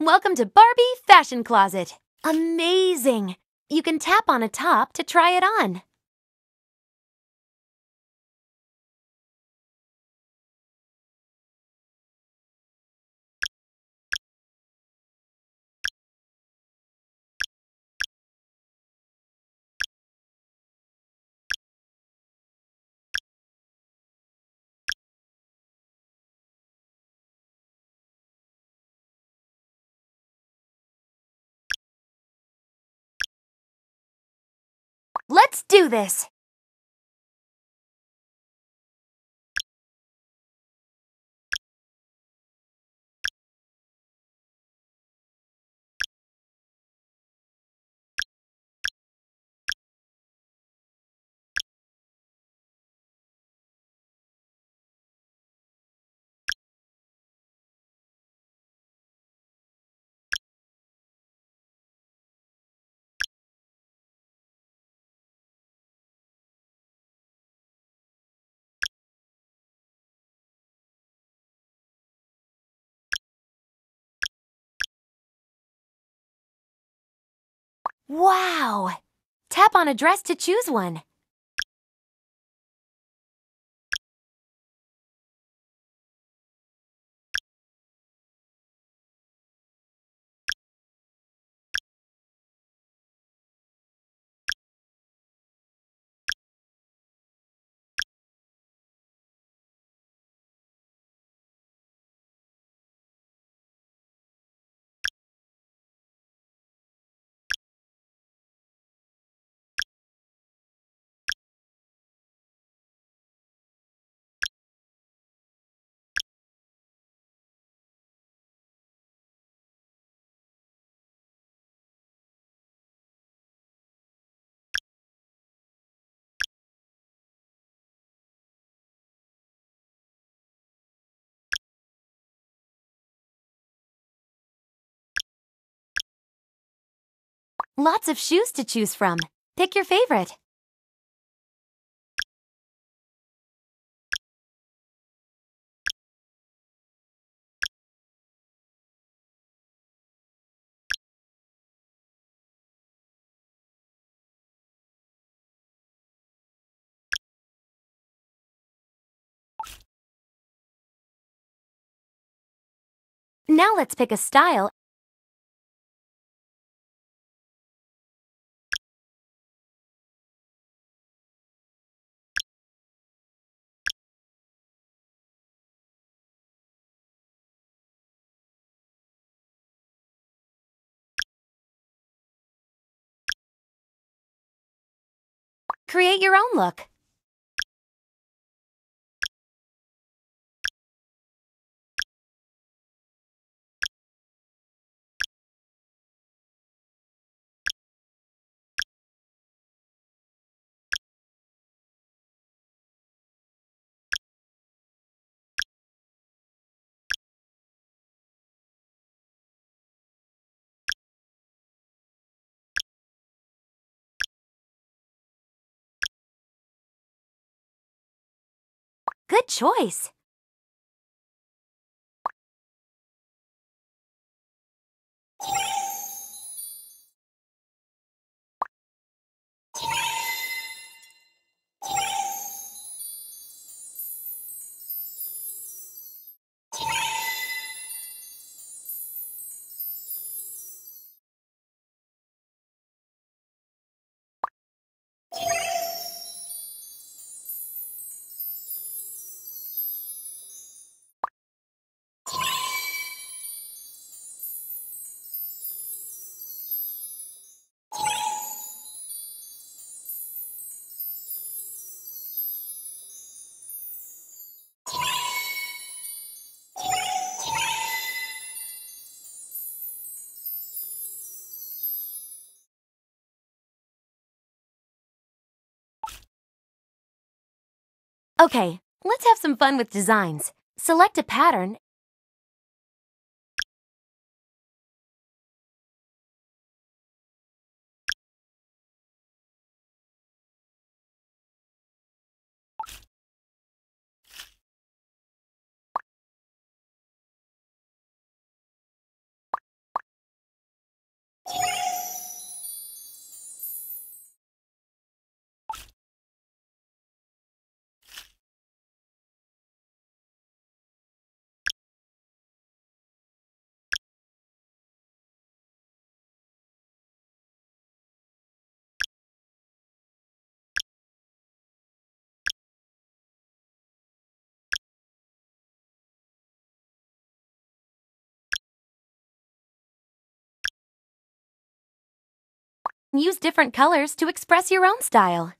Welcome to Barbie Fashion Closet. Amazing! You can tap on a top to try it on. Let's do this! Wow! Tap on a dress to choose one. Lots of shoes to choose from. Pick your favorite. Now let's pick a style Create your own look. Good choice! Okay, let's have some fun with designs. Select a pattern use different colors to express your own style.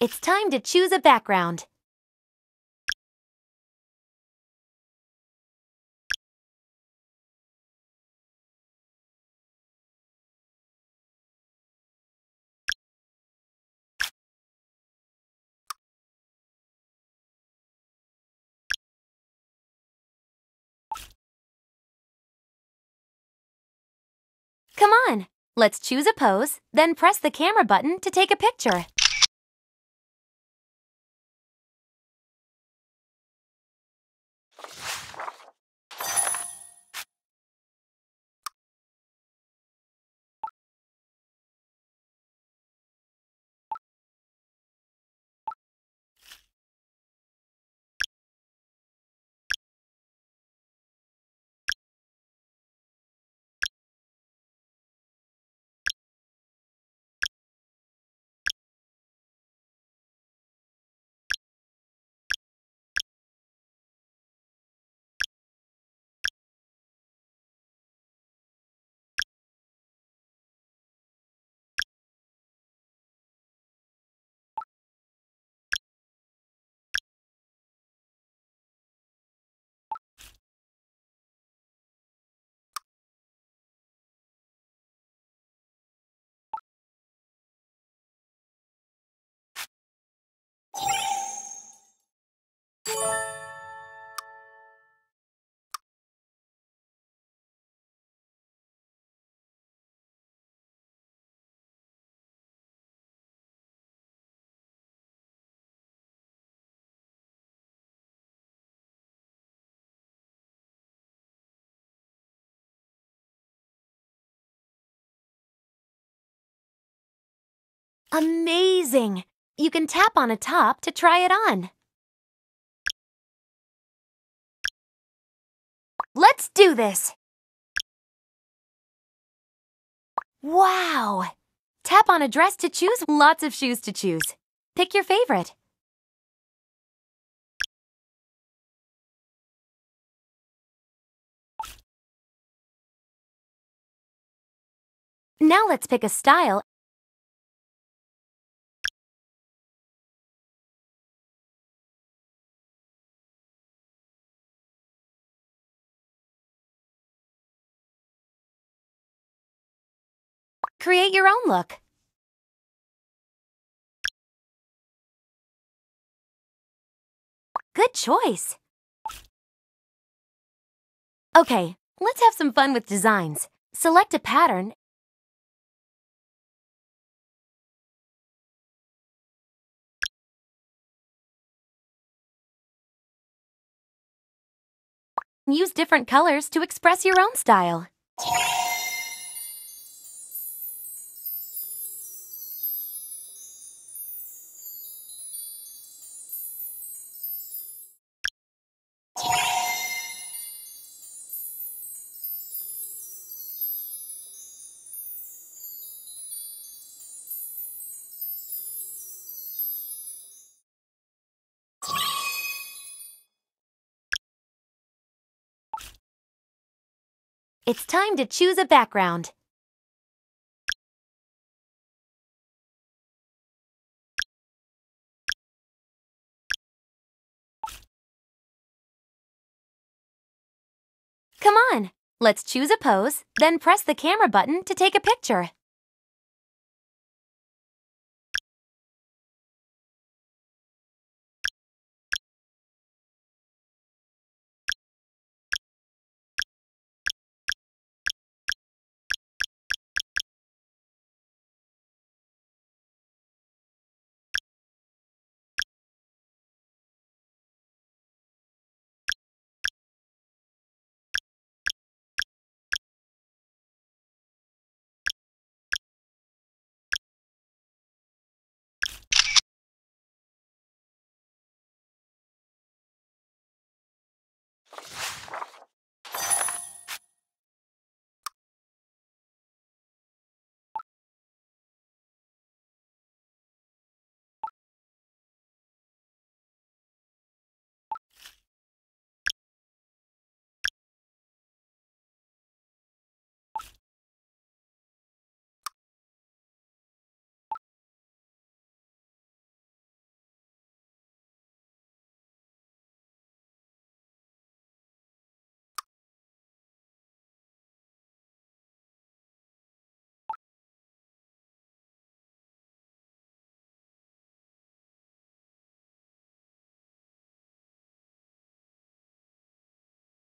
It's time to choose a background. Come on, let's choose a pose, then press the camera button to take a picture. Amazing! You can tap on a top to try it on. Let's do this! Wow! Tap on a dress to choose lots of shoes to choose. Pick your favorite. Now let's pick a style Create your own look. Good choice. Okay, let's have some fun with designs. Select a pattern Use different colors to express your own style. It's time to choose a background. Come on, let's choose a pose, then press the camera button to take a picture.